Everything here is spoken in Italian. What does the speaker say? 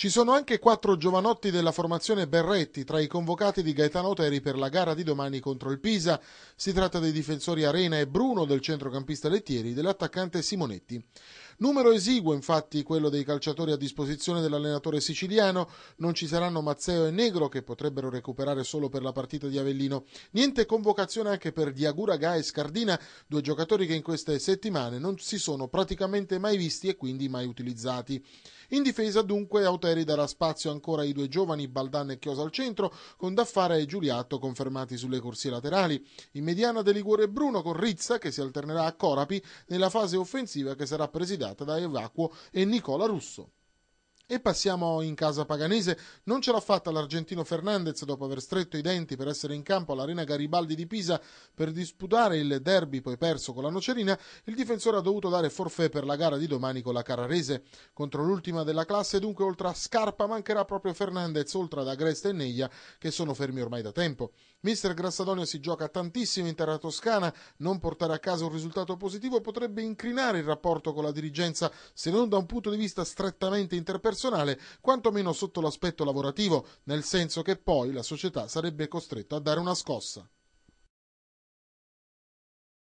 Ci sono anche quattro giovanotti della formazione Berretti tra i convocati di Gaetano Teri per la gara di domani contro il Pisa. Si tratta dei difensori Arena e Bruno, del centrocampista Lettieri, dell'attaccante Simonetti. Numero esiguo infatti quello dei calciatori a disposizione dell'allenatore siciliano, non ci saranno Mazzeo e Negro che potrebbero recuperare solo per la partita di Avellino. Niente convocazione anche per Diagura Diaguraga e Scardina, due giocatori che in queste settimane non si sono praticamente mai visti e quindi mai utilizzati. In difesa dunque Auteri darà spazio ancora ai due giovani Baldan e Chiosa al centro, con Daffara e Giuliatto confermati sulle corsie laterali. In mediana De Liguore e Bruno con Rizza che si alternerà a Corapi nella fase offensiva che sarà presidata realizzata da Evacuo e Nicola Russo. E passiamo in casa paganese. Non ce l'ha fatta l'argentino Fernandez dopo aver stretto i denti per essere in campo all'Arena Garibaldi di Pisa per disputare il derby poi perso con la Nocerina. Il difensore ha dovuto dare forfè per la gara di domani con la Carrarese. Contro l'ultima della classe, dunque, oltre a Scarpa mancherà proprio Fernandez, oltre ad Agresta e Neglia, che sono fermi ormai da tempo. Mister Grassadonio si gioca tantissimo in terra toscana. Non portare a casa un risultato positivo potrebbe incrinare il rapporto con la dirigenza, se non da un punto di vista strettamente interpersonale personale, quantomeno sotto l'aspetto lavorativo, nel senso che poi la società sarebbe costretta a dare una scossa.